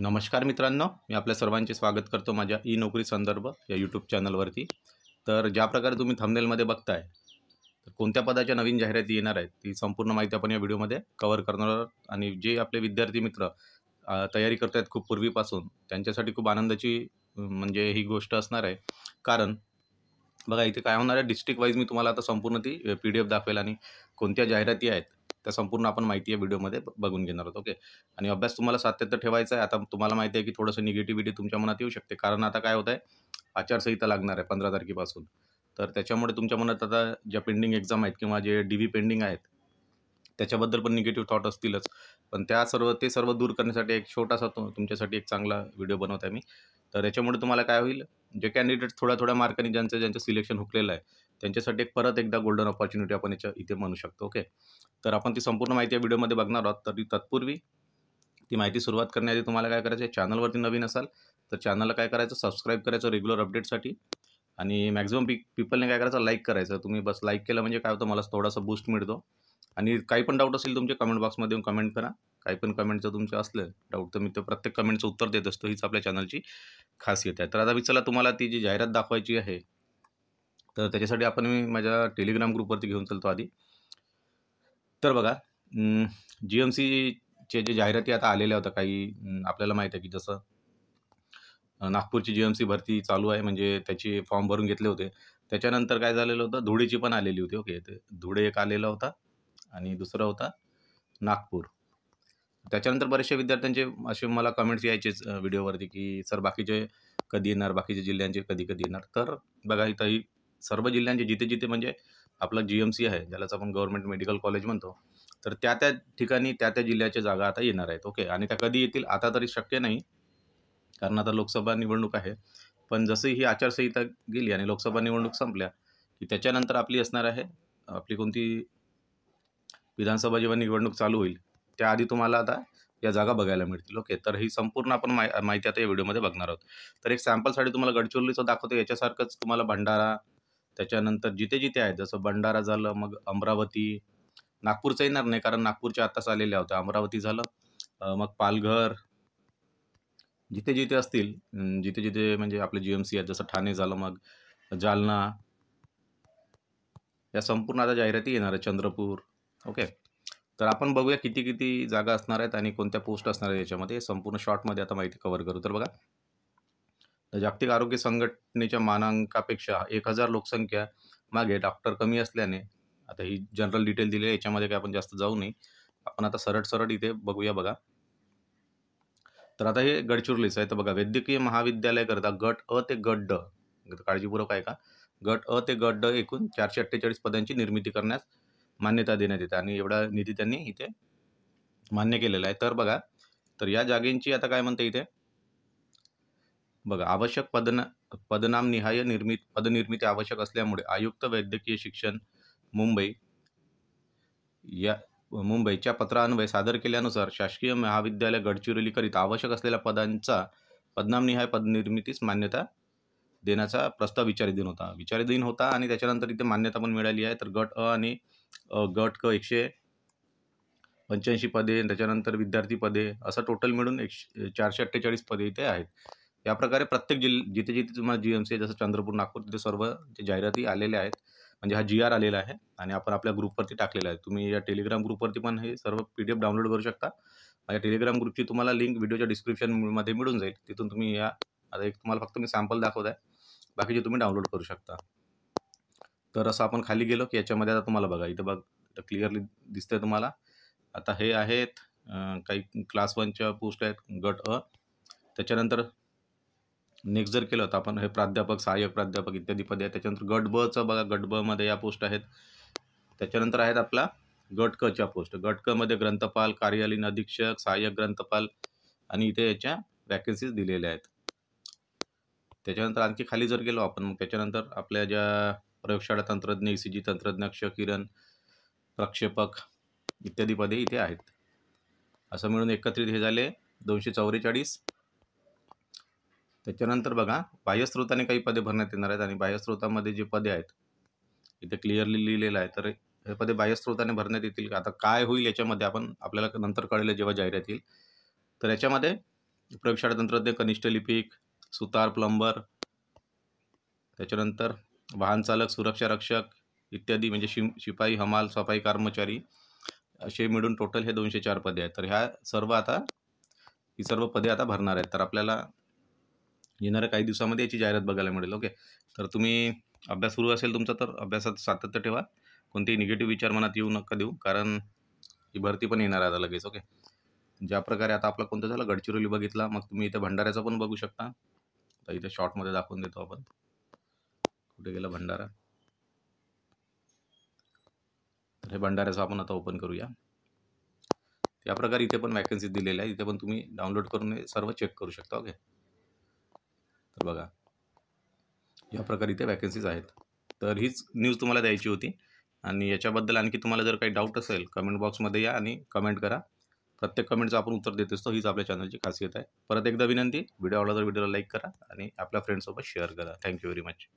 नमस्कार मित्रांनो मी आपल्या सर्वांचे स्वागत करतो माझ्या ई नोकरी संदर्भ या यूट्यूब चॅनलवरती तर ज्या प्रकारे तुम्ही थमनेलमध्ये बघताय तर कोणत्या पदाच्या नवीन जाहिराती येणार आहेत ती संपूर्ण माहिती आपण या व्हिडिओमध्ये कव्हर करणार आहोत आणि जे आपले विद्यार्थी मित्र तयारी करत आहेत खूप पूर्वीपासून त्यांच्यासाठी खूप आनंदाची म्हणजे ही गोष्ट असणार आहे कारण बघा इथे काय होणार आहे डिस्ट्रिक्ट वाईज मी तुम्हाला आता संपूर्ण ती पी डी एफ दाखवेल आणि कोणत्या जाहिराती आहेत त्या संपूर्ण आपण माहिती या व्हिडिओमध्ये बघून घेणार आहोत ओके आणि अभ्यास तुम्हाला सातत्य ठेवायचा आहे आता तुम्हाला माहिती आहे की थोडंसं निगेटिव्हिटी तुमच्या मनात येऊ शकते कारण आता काय होत आहे आचारसंहिता लागणार आहे पंधरा तारखेपासून तर त्याच्यामुळे तुमच्या मनात आता ज्या पेंडिंग एक्झाम आहेत किंवा जे डी व्ही पेंडिंग आहेत त्याच्याबद्दल पण निगेटिव्ह थॉट असतीलच पण त्या सर्व ते सर्व दूर करण्यासाठी एक छोटासा तो तुमच्यासाठी एक चांगला व्हिडिओ बनवत आहे मी तर याच्यामुळे तुम्हाला काय होईल जे कॅन्डिडेट थोड्या थोड्या मार्कांनी ज्यांचं ज्यांचं सिलेक्शन हुकलेलं आहे त्यांच्यासाठी एक परत एकदा गोल्डन ऑपॉर्च्युनिटी आपण याच्या इथे म्हणू शकतो ओके तर आपण ती संपूर्ण माहिती या व्हिडिओमध्ये बघणार आहोत तर तत्पूर्वी ती माहिती सुरुवात करण्याआधी तुम्हाला काय करायचं आहे चॅनलवरती नवीन असाल तर चॅनलला काय करायचं सबस्क्राईब करायचं रेग्युलर अपडेटसाठी आणि मॅक्झिमम पी पीपलने काय करायचं लाईक करायचं तुम्ही बस लाईक केलं म्हणजे काय होतं मला थोडासा बूस्ट मिळतो आणि काही पण डाऊट असेल तुमचे कमेंट बॉक्समध्ये येऊन कमेंट करा काही पण कमेंटचं तुमचं असलं डाऊट तर मी ते प्रत्येक कमेंटचं उत्तर देत असतो हीच आपल्या चॅनलची खासियत आहे तर आता विचारला चला तुम्हाला ती जी जाहिरात दाखवायची आहे तर त्याच्यासाठी आपण मी माझ्या टेलिग्राम ग्रुपवरती घेऊन चालतो आधी तर बघा जी एम सीचे जे जाहिराती आता आलेल्या होत्या काही आपल्याला माहीत आहे की जसं नागपूरची जी एम सी भरती चालू आहे म्हणजे त्याचे फॉर्म भरून घेतले होते त्याच्यानंतर काय झालेलं होतं धुळेची पण आलेली होती ओके ते धुळे एक आलेला होता आणि दुसरा होता नागपूर त्याच्यानंतर बरेचसे विद्यार्थ्यांचे असे मला कमेंट्स यायचेच व्हिडिओवरती की सर बाकीचे कधी येणार बाकीच्या जिल्ह्यांचे कधी कधी येणार तर बघा इथंही सर्व जिल्ह्यांचे जिथे जिथे म्हणजे आपलं जी एम सी आहे ज्यालाच आपण गव्हर्नमेंट मेडिकल कॉलेज म्हणतो तर त्या त्या ठिकाणी त्या त्या जिल्ह्याच्या जागा आता येणार आहेत ओके आणि त्या कधी येतील आता तरी शक्य नाही कारण आता लोकसभा निवडणूक आहे पण जसं ही आचारसंहिता गेली आणि लोकसभा निवडणूक संपल्या की त्याच्यानंतर आपली असणार आहे आपली कोणती विधानसभा जेव्हा निवडणूक चालू होईल त्याआधी तुम्हाला आता या जागा बघायला मिळतील ओके तर ही संपूर्ण आपण माहिती आता या व्हिडिओमध्ये बघणार आहोत तर एक सॅम्पलसाठी तुम्हाला गडचिरोलीचं दाखवतो याच्यासारखंच तुम्हाला भंडारा त्याच्यानंतर जिथे जिथे आहे जसं भंडारा झालं मग अमरावती नागपूरचं येणार नाही कारण नागपूरच्या आत्ताच आलेल्या होत्या अमरावती झालं मग पालघर जिथे जिथे असतील जिथे जिथे म्हणजे आपले जी एम सी आहेत जसं ठाणे झालं मग जालना या संपूर्ण आता जाहिराती येणार आहे चंद्रपूर ओके तर आपण बघूया किती किती जागा असणार आहेत आणि कोणत्या पोस्ट असणार आहेत याच्यामध्ये संपूर्ण शॉर्टमध्ये आता माहिती कव्हर करू तर बघा जागतिक आरोग्य संघटनेच्या मानांकापेक्षा एक हजार लोकसंख्या मागे डॉक्टर कमी असल्याने आता ही जनरल डिटेल दिली आहे याच्यामध्ये काय आपण जास्त जाऊ नये आपण आता सरळ सरळ इथे बघूया बघा तर आता हे गडचिरोलीच आहे तर बघा वैद्यकीय महाविद्यालयाकरता गट अ ते गट ड काळजीपूर्वक आहे का गट अ ते गट ड एकूण चारशे अठ्ठेचाळीस पदांची निर्मिती करण्यास मान्यता देण्यात येते आणि एवढा निधी त्यांनी इथे मान्य केलेला आहे तर बघा तर या जागेंची आता काय म्हणते इथे बघा आवश्यक पदना पदनामनिहाय निर्मित पदनिर्मिती आवश्यक असल्यामुळे आयुक्त वैद्यकीय शिक्षण मुंबई या मुंबईच्या पत्रान्वये सादर केल्यानुसार शासकीय महाविद्यालय गडचिरोलीकरिता आवश्यक असलेल्या पदांचा पदनामनिहाय पदनिर्मितीस मान्यता देण्याचा प्रस्ताव विचारधीन होता विचारधीन होता आणि त्याच्यानंतर इथे मान्यता पण मिळाली आहे तर गट अ आणि गट क एकशे पंच्याऐंशी पदे त्याच्यानंतर विद्यार्थी पदे असं टोटल मिळून एकशे चारशे अठ्ठेचाळीस पदे इथे आहेत या प्रकारे प्रत्येक जिल जिथे जिथे तुम्हाला जी एम सी जसं चंद्रपूर नागपूर तिथे सर्व जे जाहिराती आलेल्या आहेत म्हणजे हा जी आर आलेला आहे आणि आपण आपल्या ग्रुपवरती टाकलेला आहे तुम्ही या टेलिग्राम ग्रुपवरती पण हे सर्व पी डी एफ डाउनलोड करू शकता माझ्या टेलिग्राम ग्रुपची तुम्हाला लिंक व्हिडिओच्या डिस्क्रिप्शनमध्ये मिळून जाईल तिथून तुम्ही या आता एक तुम्हाला फक्त मी सॅम्पल दाखवत आहे बाकीचे तुम्ही डाउनलोड करू शकता तर असं आपण खाली गेलो की याच्यामध्ये आता तुम्हाला बघा इथं बघ क्लिअरली दिसतंय तुम्हाला आता हे आहेत काही क्लास वनच्या पोस्ट आहेत गट अ त्याच्यानंतर नेक्स्ट जर केलं तर आपण हे प्राध्यापक सहाय्यक प्राध्यापक इत्यादी पदे आहेत त्याच्यानंतर गट बचं बघा गट बमध्ये या पोस्ट आहेत त्याच्यानंतर आहेत आपला गट च्या पोस्ट गट मध्ये ग्रंथपाल कार्यालयीन अधीक्षक सहाय्यक ग्रंथपाल आणि इथे याच्या वॅकन्सीज दिलेल्या आहेत त्याच्यानंतर आणखी खाली जर गेलो आपण मग त्याच्यानंतर आपल्या ज्या प्रयोगशाळा तंत्रज्ञ जी तंत्रज्ञ किरण प्रक्षेपक इत्यादी पदे इथे आहेत असं मिळून एकत्रित हे झाले दोनशे चौवेचाळीस त्याच्यानंतर बघा बाह्यस्त्रोताने काही पदे भरण्यात येणार आहेत आणि बाह्यस्रोतामध्ये जे पदे आहेत इथे क्लिअरली लिहिलेलं आहे तर हे पदे बाह्यस्रोताने भरण्यात येतील आता काय होईल याच्यामध्ये आपण आपल्याला नंतर कळेल जेव्हा जाहिरात येईल तर याच्यामध्ये प्रयोगशाळा तंत्रज्ञ कनिष्ठ लिपिक सुतार प्लंबर त्याच्यानंतर वाहन चालक सुरक्षा रक्षक इत्यादी म्हणजे शि शिपाई हमाल सफाई कर्मचारी असे मिळून टोटल हे दोनशे चार पदे आहेत तर ह्या सर्व आता ही सर्व पदे आता भरणार आहेत तर आपल्याला येणाऱ्या काही दिवसामध्ये याची जाहिरात बघायला मिळेल ओके तर तुम्ही अभ्यास सुरू असेल तुमचा तर अभ्यासात सातत्य ठेवा कोणतेही निगेटिव्ह विचार मनात येऊ नका देऊ कारण ही भरती पण येणार आता लगेच ओके ज्या प्रकारे आता आपला कोणता झाला गडचिरोली बघितला मग तुम्ही इथे भंडाऱ्याचा पण बघू शकता तर इथे शॉर्टमध्ये दाखवून देतो आपण कुठे गेला भंडारा तर हे भंडाऱ्याचं आपण आता ओपन करूया त्या प्रकारे इथे पण वॅकन्सी दिलेल्या आहेत इथे पण तुम्ही डाउनलोड करून सर्व चेक करू शकता ओके तर बघा या प्रकारे इथे वॅकन्सीज आहेत तर हीच न्यूज तुम्हाला द्यायची होती आणि याच्याबद्दल आणखी तुम्हाला जर काही डाऊट असेल कमेंट बॉक्समध्ये या आणि कमेंट करा प्रत्येक कमेंटचं आपण उत्तर देत असतो हीच आपल्या चॅनलची खासियत आहे परत एकदा विनंती व्हिडिओ आवडला तर व्हिडिओला लाईक करा आणि आपल्या फ्रेंडसोबत शेअर करा थँक्यू व्हेरी मच